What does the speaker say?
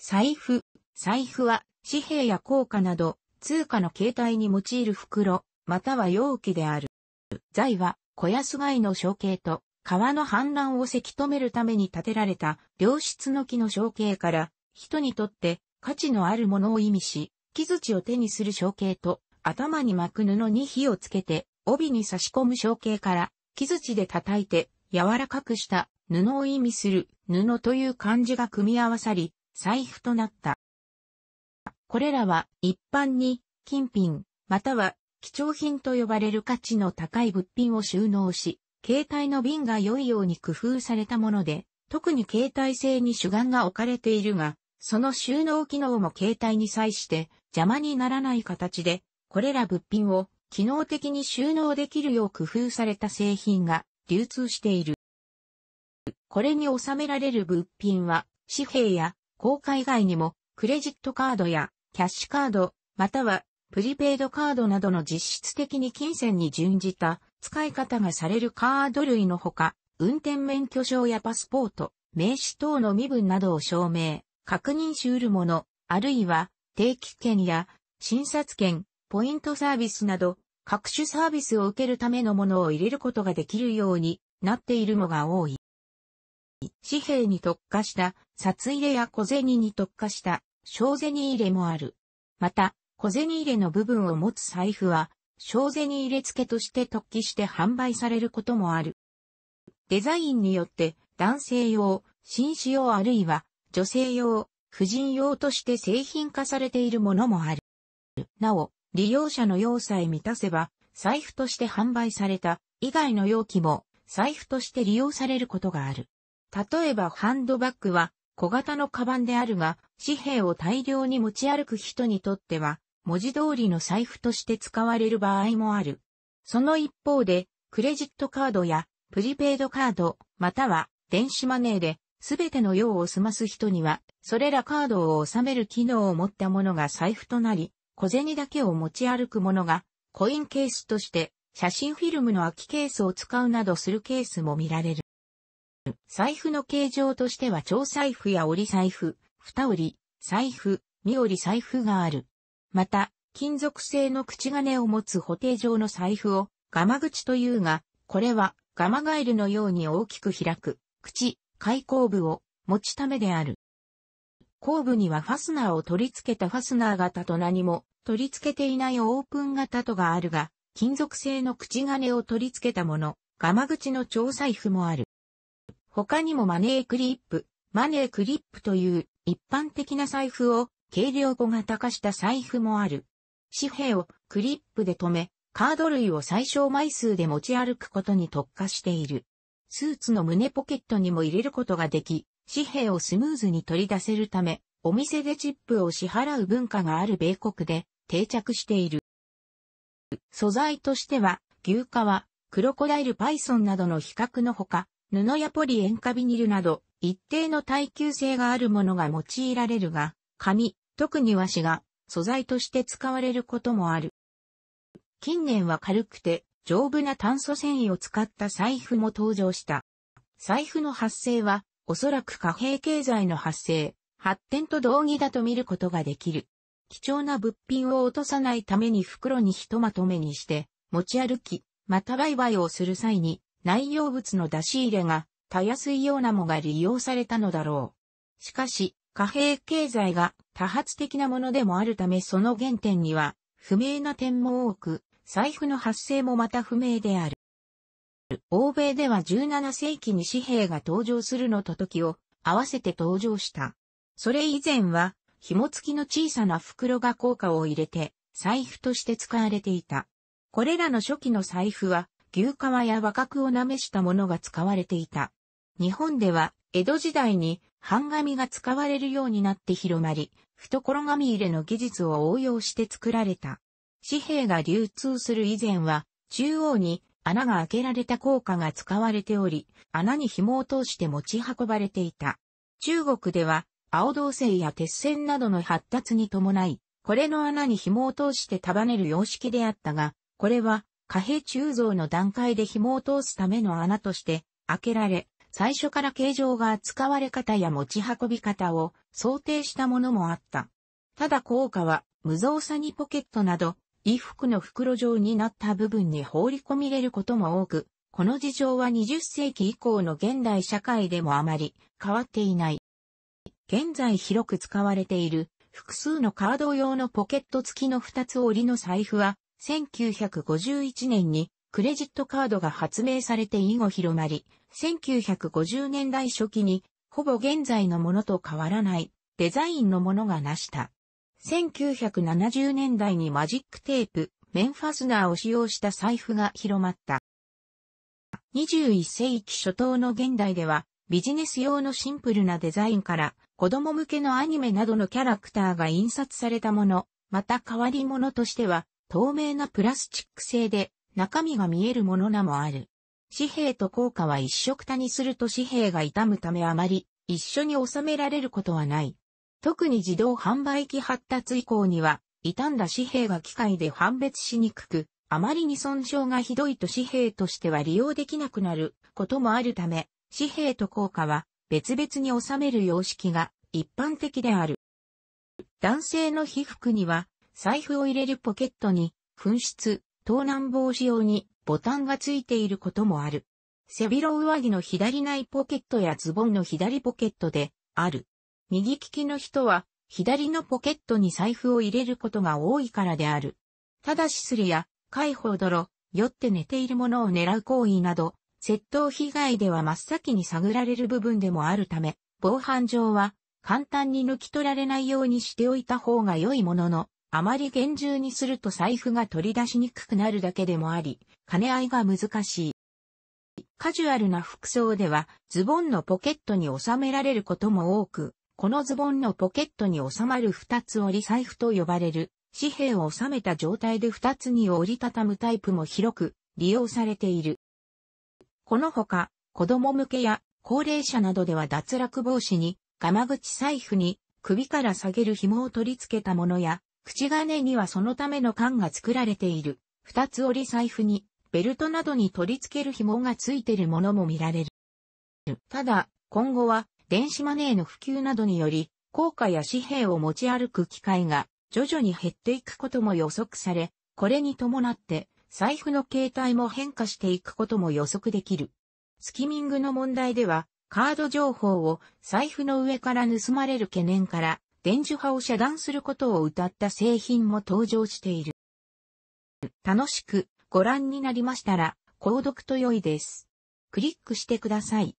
財布。財布は紙幣や硬貨など通貨の形態に用いる袋、または容器である。財は小安貝の象形と川の氾濫をせき止めるために建てられた良質の木の象形から人にとって価値のあるものを意味し、木槌を手にする象形と頭に巻く布に火をつけて帯に差し込む象形から木槌で叩いて柔らかくした布を意味する布という漢字が組み合わさり、財布となった。これらは一般に金品、または貴重品と呼ばれる価値の高い物品を収納し、携帯の瓶が良いように工夫されたもので、特に携帯性に主眼が置かれているが、その収納機能も携帯に際して邪魔にならない形で、これら物品を機能的に収納できるよう工夫された製品が流通している。これに収められる物品は紙幣や公開以外にも、クレジットカードやキャッシュカード、またはプリペイドカードなどの実質的に金銭に準じた使い方がされるカード類のほか、運転免許証やパスポート、名刺等の身分などを証明、確認し得るもの、あるいは定期券や診察券、ポイントサービスなど、各種サービスを受けるためのものを入れることができるようになっているのが多い。紙幣に特化した札入れや小銭に特化した小銭入れもある。また、小銭入れの部分を持つ財布は、小銭入れ付けとして突起して販売されることもある。デザインによって男性用、紳士用あるいは女性用、婦人用として製品化されているものもある。なお、利用者の用さえ満たせば、財布として販売された以外の容器も財布として利用されることがある。例えばハンドバッグは小型のカバンであるが、紙幣を大量に持ち歩く人にとっては、文字通りの財布として使われる場合もある。その一方で、クレジットカードやプリペイドカード、または電子マネーで、すべての用を済ます人には、それらカードを収める機能を持ったものが財布となり、小銭だけを持ち歩くものが、コインケースとして、写真フィルムの空きケースを使うなどするケースも見られる。財布の形状としては長財布や折り財布、二折り、財布、身折り財布がある。また、金属製の口金を持つ補定状の財布を、ガマ口というが、これは、ガマガエルのように大きく開く、口、開口部を持ちためである。後部にはファスナーを取り付けたファスナー型と何も取り付けていないオープン型とがあるが、金属製の口金を取り付けたもの、ガマ口の超財布もある。他にもマネークリップ、マネークリップという一般的な財布を軽量5型化した財布もある。紙幣をクリップで留め、カード類を最小枚数で持ち歩くことに特化している。スーツの胸ポケットにも入れることができ、紙幣をスムーズに取り出せるため、お店でチップを支払う文化がある米国で定着している。素材としては、牛革、クロコダイルパイソンなどの比較のほか、布やポリ塩化ビニルなど、一定の耐久性があるものが用いられるが、紙、特に和紙が素材として使われることもある。近年は軽くて丈夫な炭素繊維を使った財布も登場した。財布の発生はおそらく貨幣経済の発生、発展と同義だと見ることができる。貴重な物品を落とさないために袋にひとまとめにして持ち歩き、また売買をする際に内容物の出し入れが、たやすいようなもが利用されたのだろう。しかし、貨幣経済が多発的なものでもあるためその原点には、不明な点も多く、財布の発生もまた不明である。欧米では17世紀に紙幣が登場するのと時を合わせて登場した。それ以前は、紐付きの小さな袋が効果を入れて、財布として使われていた。これらの初期の財布は、牛革や和角をなめしたものが使われていた。日本では、江戸時代に半紙が使われるようになって広まり、懐紙入れの技術を応用して作られた。紙幣が流通する以前は、中央に穴が開けられた硬貨が使われており、穴に紐を通して持ち運ばれていた。中国では、青銅製や鉄線などの発達に伴い、これの穴に紐を通して束ねる様式であったが、これは貨幣鋳造の段階で紐を通すための穴として開けられ、最初から形状が扱われ方や持ち運び方を想定したものもあった。ただ効果は無造作にポケットなど衣服の袋状になった部分に放り込み入れることも多く、この事情は20世紀以降の現代社会でもあまり変わっていない。現在広く使われている複数のカード用のポケット付きの2つ折りの財布は1951年にクレジットカードが発明されて以後広まり、1950年代初期にほぼ現在のものと変わらないデザインのものが成した。1970年代にマジックテープ、面ファスナーを使用した財布が広まった。21世紀初頭の現代では、ビジネス用のシンプルなデザインから、子供向けのアニメなどのキャラクターが印刷されたもの、また変わり物としては、透明なプラスチック製で中身が見えるものなもある。紙幣と硬貨は一色多にすると紙幣が傷むためあまり一緒に収められることはない。特に自動販売機発達以降には、傷んだ紙幣が機械で判別しにくく、あまりに損傷がひどいと紙幣としては利用できなくなることもあるため、紙幣と硬貨は別々に収める様式が一般的である。男性の被服には財布を入れるポケットに、紛失、盗難防止用にボタンがついていることもある。背広上着の左内ポケットやズボンの左ポケットで、ある。右利きの人は、左のポケットに財布を入れることが多いからである。ただしすりや、解放泥、酔って寝ているものを狙う行為など、窃盗被害では真っ先に探られる部分でもあるため、防犯上は簡単に抜き取られないようにしておいた方が良いものの、あまり厳重にすると財布が取り出しにくくなるだけでもあり、兼ね合いが難しい。カジュアルな服装では、ズボンのポケットに収められることも多く、このズボンのポケットに収まる二つ折り財布と呼ばれる、紙幣を収めた状態で二つに折りたたむタイプも広く利用されている。このほか、子供向けや高齢者などでは脱落防止に、ガマ口財布に首から下げる紐を取り付けたものや、口金にはそのための缶が作られている。二つ折り財布に、ベルトなどに取り付ける紐がついているものも見られる。ただ、今後は、電子マネーの普及などにより、硬貨や紙幣を持ち歩く機会が、徐々に減っていくことも予測され、これに伴って、財布の形態も変化していくことも予測できる。スキミングの問題では、カード情報を財布の上から盗まれる懸念から、電磁波を遮断することを謳った製品も登場している。楽しくご覧になりましたら、購読と良いです。クリックしてください。